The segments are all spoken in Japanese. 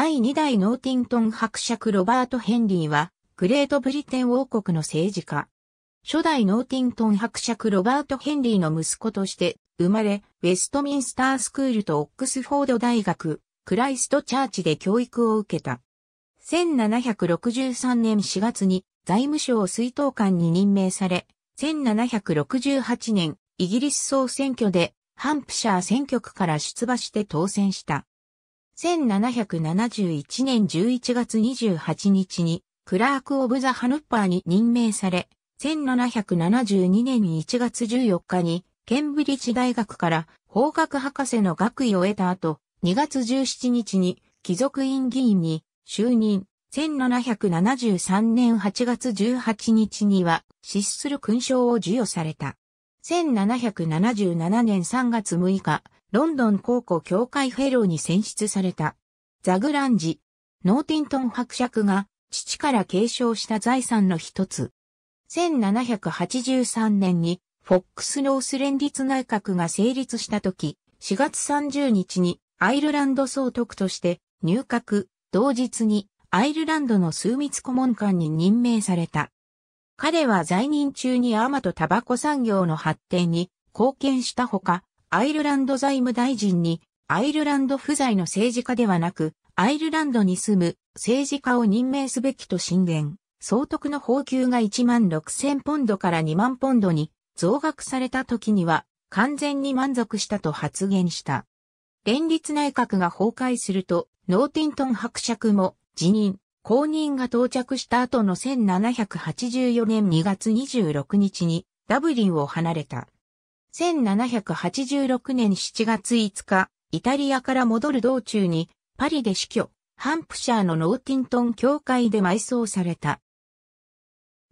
第2代ノーティントン伯爵ロバート・ヘンリーは、グレートブリテン王国の政治家。初代ノーティントン伯爵ロバート・ヘンリーの息子として生まれ、ウェストミンスタースクールとオックスフォード大学、クライストチャーチで教育を受けた。1763年4月に財務省水頭官に任命され、1768年イギリス総選挙でハンプシャー選挙区から出馬して当選した。1771年11月28日に、クラーク・オブ・ザ・ハヌッパーに任命され、1772年1月14日に、ケンブリッジ大学から法学博士の学位を得た後、2月17日に貴族院議員に就任。1773年8月18日には失する勲章を授与された。1777年3月6日、ロンドン考古協会フェローに選出された。ザグランジ、ノーティントン伯爵が父から継承した財産の一つ。1783年にフォックスロース連立内閣が成立した時、4月30日にアイルランド総督として入閣、同日にアイルランドの数密顧問官に任命された。彼は在任中にアマとタバコ産業の発展に貢献したほか、アイルランド財務大臣に、アイルランド不在の政治家ではなく、アイルランドに住む政治家を任命すべきと進言。総督の報給が1万6千ポンドから2万ポンドに増額された時には完全に満足したと発言した。連立内閣が崩壊すると、ノーティントン伯爵も辞任、公認が到着した後の1784年2月26日にダブリンを離れた。1786年7月5日、イタリアから戻る道中に、パリで死去、ハンプシャーのノーティントン教会で埋葬された。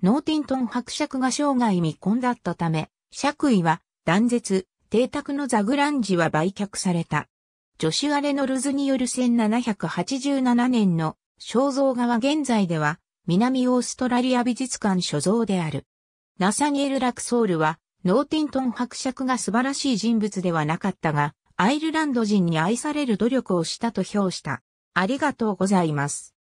ノーティントン伯爵が生涯未婚だったため、爵位は断絶、邸宅のザグランジは売却された。ジョシュア・レノルズによる1787年の肖像画は現在では南オーストラリア美術館所蔵である。ナサニエル・ラクソールはノーティントン伯爵が素晴らしい人物ではなかったが、アイルランド人に愛される努力をしたと評した。ありがとうございます。